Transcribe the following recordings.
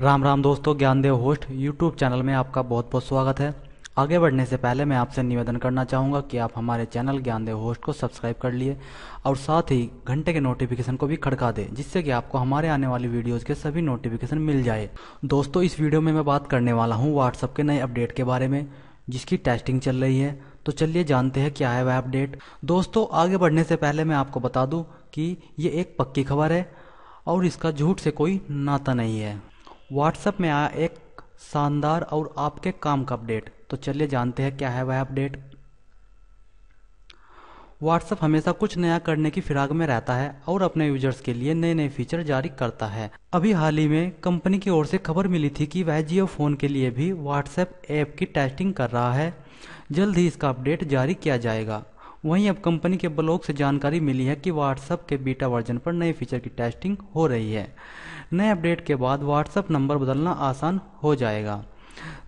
राम राम दोस्तों Gyandev host YouTube channel में आपका बहुत बहुत स्वागत है आगे बढ़ने से पहले मैं आपसे निवेदन करना चाहूँगा कि आप हमारे चैनल ज्ञानदेव होस्ट को सब्सक्राइब कर लिए और साथ ही घंटे के नोटिफिकेशन को भी खड़का दें जिससे कि आपको हमारे आने वाली वीडियोज़ के सभी नोटिफिकेशन मिल जाए दोस्तों इस वीडियो में मैं बात करने वाला हूँ व्हाट्सअप के नए अपडेट के बारे में जिसकी टेस्टिंग चल रही है तो चलिए जानते हैं क्या है वह अपडेट दोस्तों आगे बढ़ने से पहले मैं आपको बता दूँ कि ये एक पक्की खबर है और इसका झूठ से कोई नाता नहीं है व्हाट्सएप में आया एक शानदार और आपके काम का अपडेट तो चलिए जानते हैं क्या है वह अपडेट व्हाट्सएप हमेशा कुछ नया करने की फिराक में रहता है और अपने यूजर्स के लिए नए नए फीचर जारी करता है अभी हाल ही में कंपनी की ओर से खबर मिली थी कि वह जियो फोन के लिए भी व्हाट्सएप ऐप की टेस्टिंग कर रहा है जल्द ही इसका अपडेट जारी किया जाएगा वहीं अब कंपनी के ब्लॉग से जानकारी मिली है कि व्हाट्सएप के बीटा वर्जन पर नए फीचर की टेस्टिंग हो रही है नए अपडेट के बाद व्हाट्सएप नंबर बदलना आसान हो जाएगा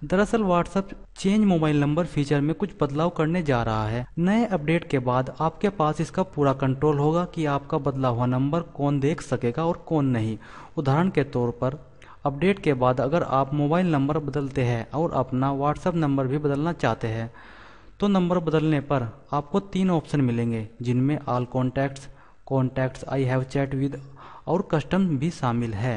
दरअसल WhatsApp change mobile number feature में कुछ बदलाव करने जा रहा है नए अपडेट के बाद आपके पास इसका पूरा कंट्रोल होगा कि आपका बदला हुआ नंबर कौन देख सकेगा और कौन नहीं उदाहरण के तौर पर अपडेट के बाद अगर आप मोबाइल नंबर बदलते हैं और अपना व्हाट्सएप नंबर भी बदलना चाहते हैं तो नंबर बदलने पर आपको तीन ऑप्शन मिलेंगे जिनमें all contacts contacts I have chat with और कस्टम भी शामिल है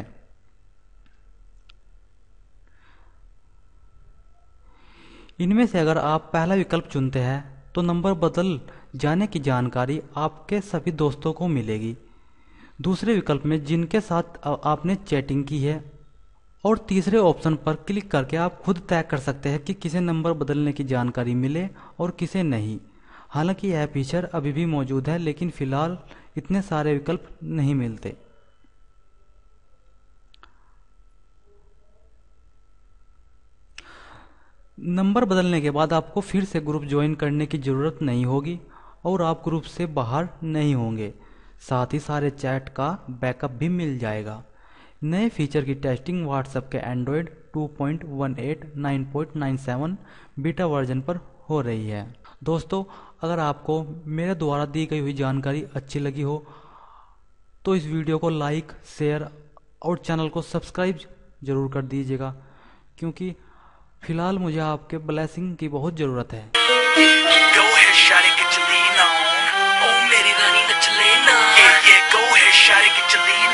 इनमें से अगर आप पहला विकल्प चुनते हैं तो नंबर बदल जाने की जानकारी आपके सभी दोस्तों को मिलेगी दूसरे विकल्प में जिनके साथ आपने चैटिंग की है और तीसरे ऑप्शन पर क्लिक करके आप खुद तय कर सकते हैं कि किसे नंबर बदलने की जानकारी मिले और किसे नहीं हालांकि यह फीचर अभी भी मौजूद है लेकिन फ़िलहाल इतने सारे विकल्प नहीं मिलते नंबर बदलने के बाद आपको फिर से ग्रुप ज्वाइन करने की ज़रूरत नहीं होगी और आप ग्रुप से बाहर नहीं होंगे साथ ही सारे चैट का बैकअप भी मिल जाएगा नए फीचर की टेस्टिंग व्हाट्सएप के एंड्रॉयड 2.18.9.97 बीटा वर्जन पर हो रही है दोस्तों अगर आपको मेरे द्वारा दी गई हुई जानकारी अच्छी लगी हो तो इस वीडियो को लाइक शेयर और चैनल को सब्सक्राइब ज़रूर कर दीजिएगा क्योंकि फ़िलहाल मुझे आपके ब्लैसिंग की बहुत ज़रूरत है